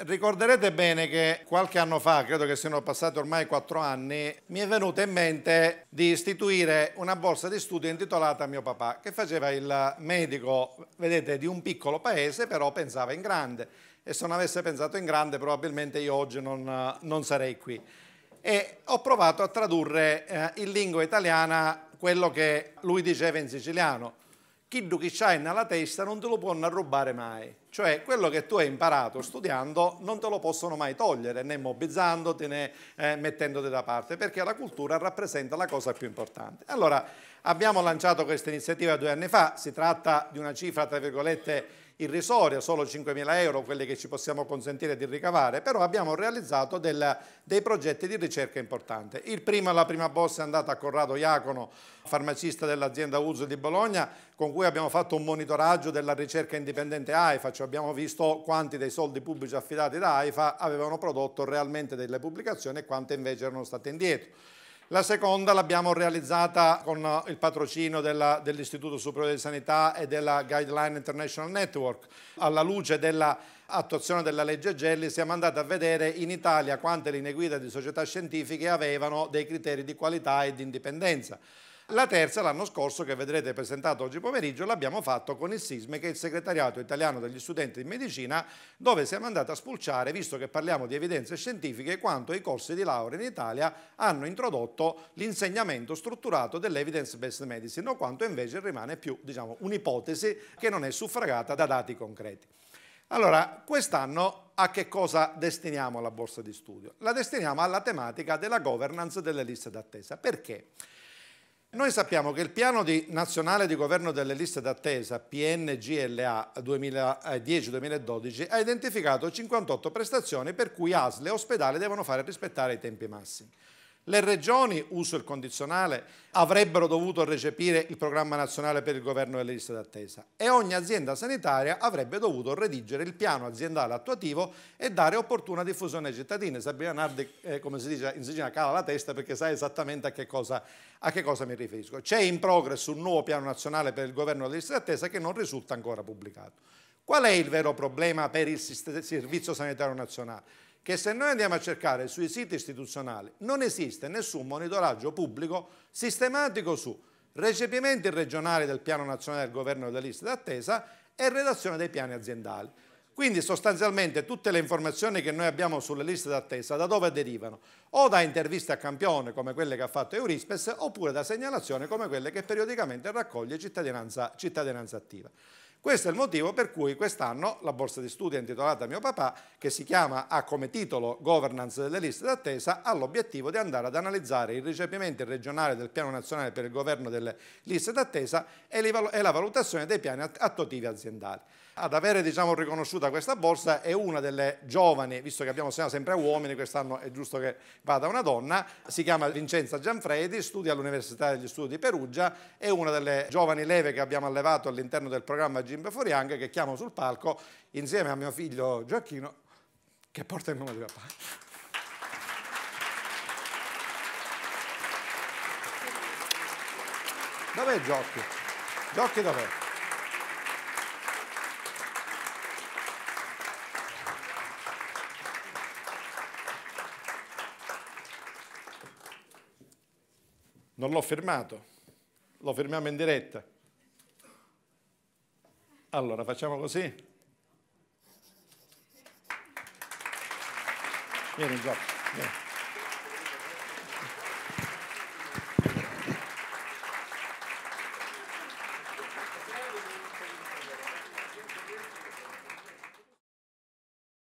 Ricorderete bene che qualche anno fa, credo che siano passati ormai quattro anni, mi è venuta in mente di istituire una borsa di studio intitolata a mio papà, che faceva il medico, vedete, di un piccolo paese, però pensava in grande. E se non avesse pensato in grande, probabilmente io oggi non, non sarei qui. E ho provato a tradurre eh, in lingua italiana quello che lui diceva in siciliano quello che c'hai nella testa non te lo può rubare mai. Cioè, quello che tu hai imparato studiando non te lo possono mai togliere, né mobbizzandoti né eh, mettendoti da parte, perché la cultura rappresenta la cosa più importante. Allora, abbiamo lanciato questa iniziativa due anni fa, si tratta di una cifra, tra virgolette, irrisoria, solo 5.000 euro quelle che ci possiamo consentire di ricavare, però abbiamo realizzato del, dei progetti di ricerca importanti. Il primo, la prima bossa è andata a Corrado Iacono, farmacista dell'azienda Uso di Bologna, con cui abbiamo fatto un monitoraggio della ricerca indipendente AIFA, cioè abbiamo visto quanti dei soldi pubblici affidati da AIFA avevano prodotto realmente delle pubblicazioni e quante invece erano state indietro. La seconda l'abbiamo realizzata con eh, il patrocinio dell'Istituto Superiore di Sanità e della Guideline International Network. Alla luce dell'attuazione della legge Gelli siamo andati a vedere in Italia quante linee guida di società scientifiche avevano dei criteri di qualità e di indipendenza. La terza l'anno scorso che vedrete presentata oggi pomeriggio l'abbiamo fatto con il SISME che è il segretariato italiano degli studenti di medicina dove siamo andati a spulciare, visto che parliamo di evidenze scientifiche, quanto i corsi di laurea in Italia hanno introdotto l'insegnamento strutturato dell'evidence-based medicine o quanto invece rimane più diciamo, un'ipotesi che non è suffragata da dati concreti. Allora, quest'anno a che cosa destiniamo la borsa di studio? La destiniamo alla tematica della governance delle liste d'attesa. Perché? Perché? Noi sappiamo che il piano di nazionale di governo delle liste d'attesa PNGLA 2010-2012 ha identificato 58 prestazioni per cui ASL e ospedale devono fare rispettare i tempi massimi. Le regioni, uso il condizionale, avrebbero dovuto recepire il programma nazionale per il governo delle liste d'attesa e ogni azienda sanitaria avrebbe dovuto redigere il piano aziendale attuativo e dare opportuna diffusione ai cittadini. Sabrina Nardi, eh, come si dice in Sicilia, cala la testa perché sa esattamente a che cosa, a che cosa mi riferisco. C'è in progress un nuovo piano nazionale per il governo delle liste d'attesa che non risulta ancora pubblicato. Qual è il vero problema per il Servizio Sanitario Nazionale? che se noi andiamo a cercare sui siti istituzionali non esiste nessun monitoraggio pubblico sistematico su recepimenti regionali del piano nazionale del governo delle liste d'attesa e redazione dei piani aziendali. Quindi sostanzialmente tutte le informazioni che noi abbiamo sulle liste d'attesa da dove derivano? O da interviste a campione come quelle che ha fatto Eurispes oppure da segnalazioni come quelle che periodicamente raccoglie cittadinanza, cittadinanza attiva. Questo è il motivo per cui quest'anno la borsa di studio intitolata a mio papà, che si chiama, ha come titolo Governance delle liste d'attesa, ha l'obiettivo di andare ad analizzare i ricepimenti regionali del piano nazionale per il governo delle liste d'attesa e la valutazione dei piani attuativi aziendali ad avere diciamo, riconosciuta questa borsa è una delle giovani, visto che abbiamo sempre uomini, quest'anno è giusto che vada una donna, si chiama Vincenza Gianfredi, studia all'Università degli Studi di Perugia, è una delle giovani leve che abbiamo allevato all'interno del programma G fuori anche che chiamo sul palco insieme a mio figlio Gioacchino che porta il nome di papà. Dov'è Giochi? Giocchi dov'è? Non l'ho fermato, lo fermiamo in diretta. Allora facciamo così. Vieni, Giorgio. Vieni.